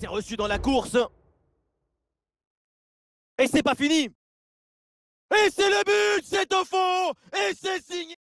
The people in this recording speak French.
C'est reçu dans la course. Et c'est pas fini. Et c'est le but, c'est au fond. Et c'est signé.